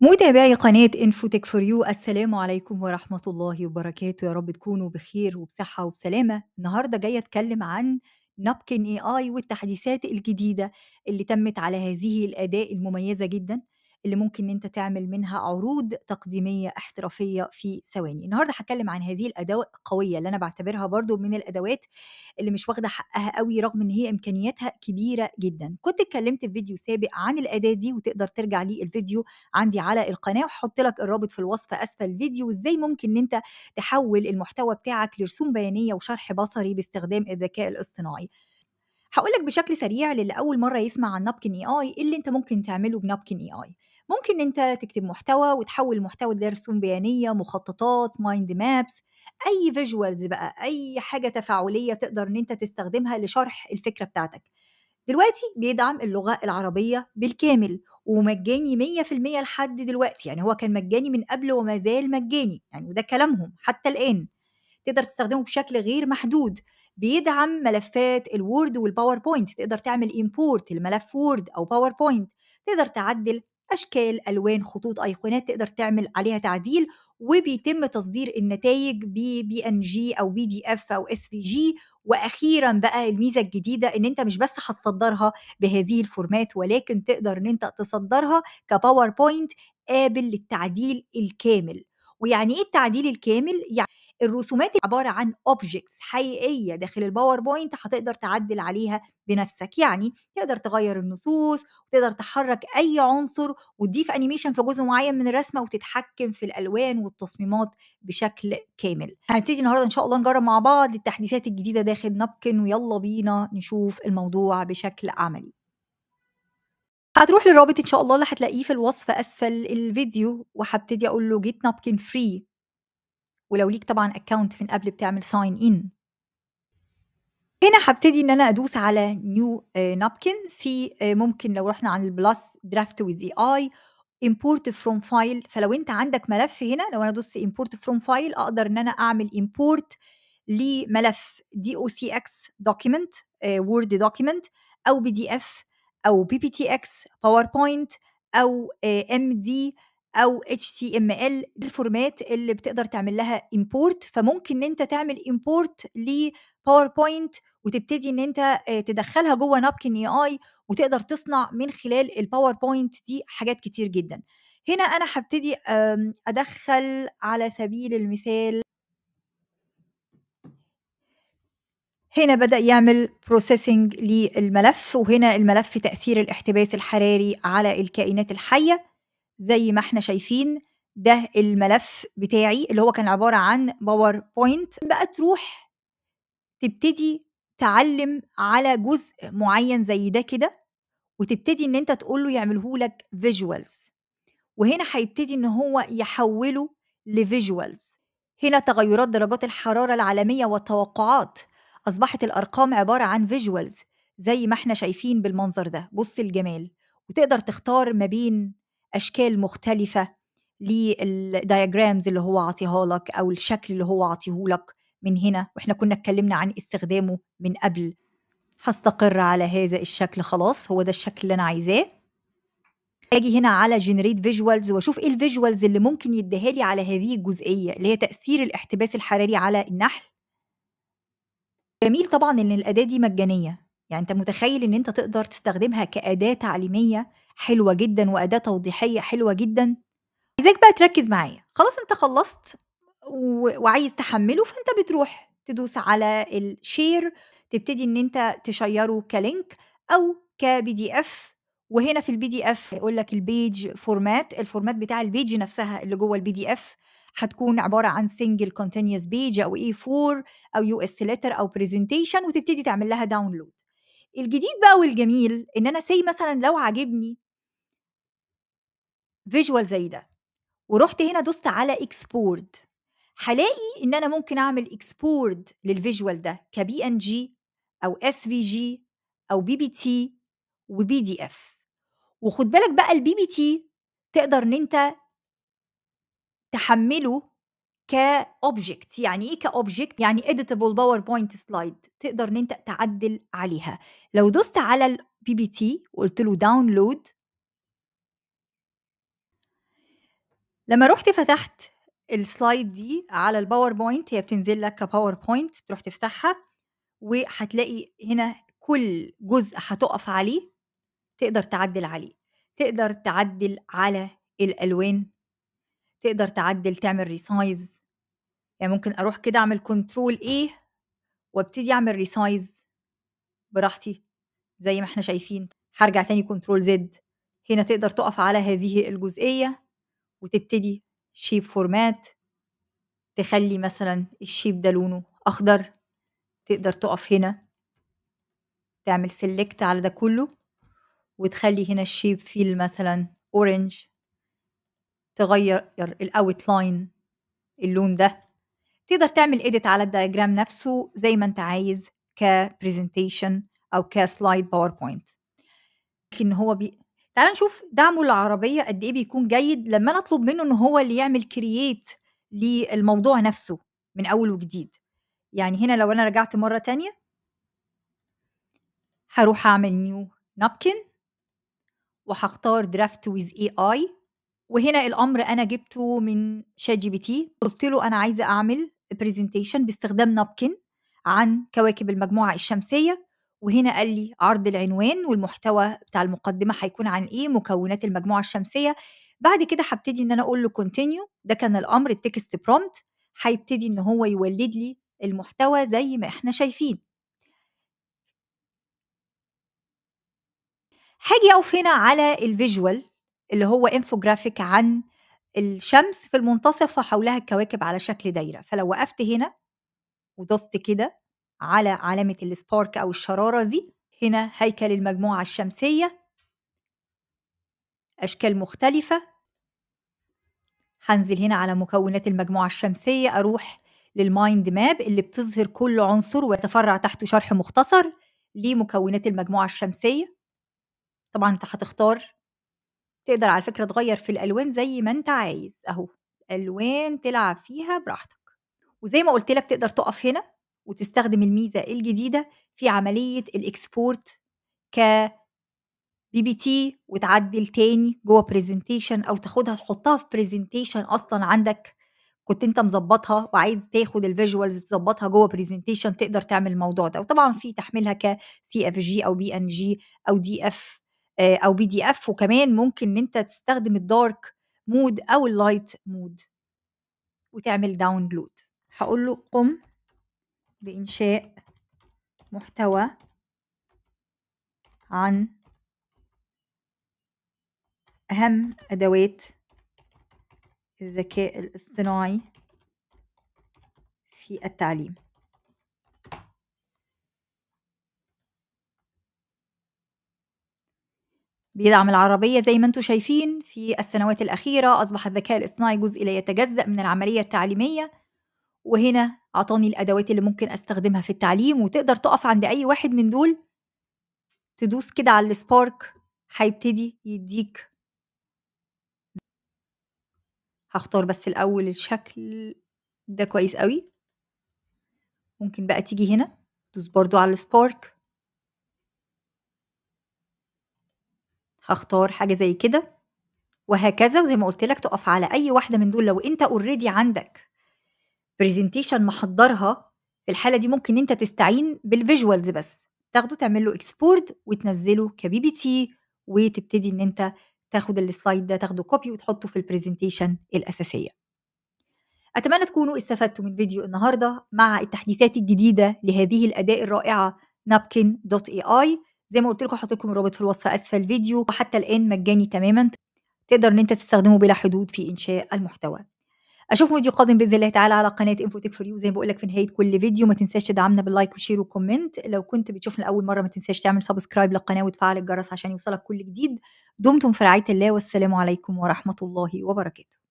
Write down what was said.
متابعي قناة انفوتك فور يو السلام عليكم ورحمة الله وبركاته يا رب تكونوا بخير وبصحة وبسلامة النهاردة جاية اتكلم عن نابكن اي اي والتحديثات الجديدة اللي تمت على هذه الأداة المميزة جدا اللي ممكن انت تعمل منها عروض تقديميه احترافيه في ثواني النهارده هتكلم عن هذه الادوات القويه اللي انا بعتبرها برضو من الادوات اللي مش واخده حقها قوي رغم ان هي امكانياتها كبيره جدا كنت اتكلمت في فيديو سابق عن الاداه دي وتقدر ترجع لي الفيديو عندي على القناه وحط لك الرابط في الوصف اسفل الفيديو وازاي ممكن ان انت تحول المحتوى بتاعك لرسوم بيانيه وشرح بصري باستخدام الذكاء الاصطناعي هقول لك بشكل سريع للي أول مرة يسمع عن نابكن اي اي اللي انت ممكن تعمله بنابكن اي اي ممكن انت تكتب محتوى وتحول المحتوى ده لرسوم بيانية مخططات مايند مابس اي فيجوالز بقى اي حاجة تفاعلية تقدر ان انت تستخدمها لشرح الفكرة بتاعتك دلوقتي بيدعم اللغة العربية بالكامل ومجاني 100% لحد دلوقتي يعني هو كان مجاني من قبل وما زال مجاني يعني وده كلامهم حتى الآن تقدر تستخدمه بشكل غير محدود بيدعم ملفات الوورد والباوربوينت تقدر تعمل امبورت الملف وورد او باوربوينت تقدر تعدل اشكال الوان خطوط ايقونات تقدر تعمل عليها تعديل وبيتم تصدير النتائج بي ان جي او بي دي اف او اس في جي واخيرا بقى الميزه الجديده ان انت مش بس هتصدرها بهذه الفورمات ولكن تقدر ان انت تصدرها كباوربوينت قابل للتعديل الكامل ويعني ايه التعديل الكامل يعني الرسومات عباره عن اوبجكتس حقيقيه داخل الباوربوينت هتقدر تعدل عليها بنفسك يعني تقدر تغير النصوص وتقدر تحرك اي عنصر وتضيف انيميشن في جزء معين من الرسمه وتتحكم في الالوان والتصميمات بشكل كامل هنبتدي النهارده ان شاء الله نجرب مع بعض التحديثات الجديده داخل نابكن ويلا بينا نشوف الموضوع بشكل عملي هتروح للرابط إن شاء الله اللي هتلاقيه في الوصف أسفل الفيديو وهبتدي أقول له جيت نابكن فري ولو ليك طبعا أكونت من قبل بتعمل ساين ان هنا هبتدي ان انا ادوس على نيو نابكن آه، في آه، ممكن لو رحنا عن البلس درافت ويز اي اي امبورت فروم فايل فلو انت عندك ملف هنا لو انا دوست امبورت فروم فايل اقدر ان انا اعمل امبورت لملف دي آه، او سي اكس دوكيمنت وورد دوكيمنت او بي دي اف او بي بي تي اكس باوربوينت او ام آه، دي او اتش تي ام ال الفورمات اللي بتقدر تعمل لها امبورت فممكن ان انت تعمل امبورت لباوربوينت وتبتدي ان انت آه، تدخلها جوه نابكن اي اي وتقدر تصنع من خلال الباوربوينت دي حاجات كتير جدا هنا انا هبتدي ادخل على سبيل المثال هنا بدأ يعمل بروسيسنج للملف وهنا الملف في تأثير الاحتباس الحراري على الكائنات الحية زي ما احنا شايفين ده الملف بتاعي اللي هو كان عبارة عن باوربوينت بقى تروح تبتدي تعلم على جزء معين زي ده كده وتبتدي ان انت تقول له يعمله لك فيجوالز وهنا هيبتدي ان هو يحوله لفيجوالز هنا تغيرات درجات الحرارة العالمية والتوقعات أصبحت الأرقام عبارة عن فيجوالز زي ما احنا شايفين بالمنظر ده بص الجمال وتقدر تختار ما بين أشكال مختلفة للدياجرامز اللي هو عاطيها لك أو الشكل اللي هو لك من هنا واحنا كنا اتكلمنا عن استخدامه من قبل هستقر على هذا الشكل خلاص هو ده الشكل اللي أنا عايزاه اجي هنا على جنريت فيجوالز واشوف ايه الفيجوالز اللي ممكن يديها لي على هذه الجزئيه اللي هي تاثير الاحتباس الحراري على النحل جميل طبعًا إن الأداة دي مجانية، يعني أنت متخيّل إن أنت تقدر تستخدمها كأداة تعليمية حلوة جدًا وأداة توضيحية حلوة جدًا، عايزاك بقى تركّز معايا، خلاص أنت خلّصت و وعايز تحمّله فأنت بتروح تدوس على الشير تبتدي إن أنت تشيّره كلينك أو كبي دي اف وهنا في البي دي اف يقول لك البيج فورمات الفورمات بتاع البيج نفسها اللي جوه البي دي اف هتكون عباره عن سنجل كونتينوس بيج او اي 4 او يو اس لتر او برزنتيشن وتبتدي تعمل لها داونلود الجديد بقى والجميل ان انا سي مثلا لو عاجبني فيجوال زي ده ورحت هنا دوست على اكسبورد هلاقي ان انا ممكن اعمل اكسبورد للفيجوال ده كبي ان جي او اس في جي او بي بي تي وبي دي اف وخد بالك بقى البي بي تي تقدر ان انت تحمله كاوبجكت يعني ايه كاوبجكت يعني اديتابل باوربوينت سلايد تقدر ان انت تعدل عليها لو دوست على البي بي تي وقلت له داونلود لما رحت فتحت السلايد دي على الباوربوينت هي بتنزل لك كباوربوينت تروح تفتحها وهتلاقي هنا كل جزء هتقف عليه تقدر تعدل عليه تقدر تعدل على الألوان تقدر تعدل تعمل ريسايز يعني ممكن أروح كده أعمل كنترول إيه وابتدي أعمل ريسايز براحتي زي ما احنا شايفين هرجع تاني كنترول زد هنا تقدر تقف على هذه الجزئية وتبتدي شيب فورمات تخلي مثلا الشيب ده لونه أخضر تقدر تقف هنا تعمل سيلكت على ده كله وتخلي هنا الشيب فيل مثلا اورنج تغير الاوت لاين اللون ده تقدر تعمل اديت على الدياجرام نفسه زي ما انت عايز كبرزنتيشن او كسلايد باوربوينت لكن هو بي... تعال نشوف دعمه للعربيه قد ايه بيكون جيد لما انا اطلب منه ان هو اللي يعمل كرييت للموضوع نفسه من اول وجديد يعني هنا لو انا رجعت مره تانية هروح اعمل نيو نابكن وهختار درافت ويز اي اي وهنا الامر انا جبته من شات جي بي تي قلت له انا عايزه اعمل برزنتيشن باستخدام نابكن عن كواكب المجموعه الشمسيه وهنا قال لي عرض العنوان والمحتوى بتاع المقدمه هيكون عن ايه مكونات المجموعه الشمسيه بعد كده هبتدي ان انا اقول له كونتينيو ده كان الامر التكست برومت هيبتدي ان هو يولد لي المحتوى زي ما احنا شايفين هاجي أقف هنا على الفيجوال اللي هو انفوجرافيك عن الشمس في المنتصف وحولها الكواكب على شكل دايرة فلو وقفت هنا ودوست كده على علامة السبارك أو الشرارة دي هنا هيكل المجموعة الشمسية أشكال مختلفة هنزل هنا على مكونات المجموعة الشمسية أروح للمايند ماب اللي بتظهر كل عنصر ويتفرع تحته شرح مختصر لمكونات المجموعة الشمسية طبعا انت هتختار تقدر على فكرة تغير في الألوان زي ما انت عايز اهو ألوان تلعب فيها براحتك وزي ما قلت لك تقدر تقف هنا وتستخدم الميزة الجديدة في عملية الإكسبورت ك بي بي تي وتعدل تاني جوه برزنتيشن او تاخدها تحطها في برزنتيشن اصلا عندك كنت انت مظبطها وعايز تاخد الفيجوالز تظبطها جوه برزنتيشن تقدر تعمل الموضوع ده وطبعا في تحميلها سي اف جي او بي ان جي او دي اف آه، او بي دي اف وكمان ممكن ان انت تستخدم الدارك مود او اللايت مود وتعمل داونلود هقول له قم بانشاء محتوى عن اهم ادوات الذكاء الاصطناعي في التعليم بيدعم العربية زي ما انتم شايفين في السنوات الأخيرة أصبح الذكاء الاصطناعي جزء لا يتجزأ من العملية التعليمية وهنا أعطاني الأدوات اللي ممكن أستخدمها في التعليم وتقدر تقف عند أي واحد من دول تدوس كده على السبارك هيبتدي يديك هختار بس الأول الشكل ده كويس قوي ممكن بقى تيجي هنا تدوس برضو على السبارك هختار حاجه زي كده وهكذا وزي ما قلت لك تقف على اي واحده من دول لو انت اوريدي عندك برزنتيشن محضرها في الحاله دي ممكن انت تستعين بالفيجوالز بس تاخده تعمل له اكسبورت وتنزله كبي بي تي وتبتدي ان انت تاخد السلايد ده تاخده كوبي وتحطه في البرزنتيشن الاساسيه اتمنى تكونوا استفدتوا من فيديو النهارده مع التحديثات الجديده لهذه الاداه الرائعه napkin.ai زي ما قلت لكم هحط لكم الرابط في الوصف اسفل الفيديو وحتى الان مجاني تماما تقدر ان انت تستخدمه بلا حدود في انشاء المحتوى اشوفكم فيديو قادم باذن الله تعالى على قناه انفوتك فور يو زي ما بقول لك في نهايه كل فيديو ما تنساش تدعمنا باللايك وشير وكومنت لو كنت بتشوفنا لاول مره ما تنساش تعمل سبسكرايب للقناه وتفعل الجرس عشان يوصلك كل جديد دمتم في رعايه الله والسلام عليكم ورحمه الله وبركاته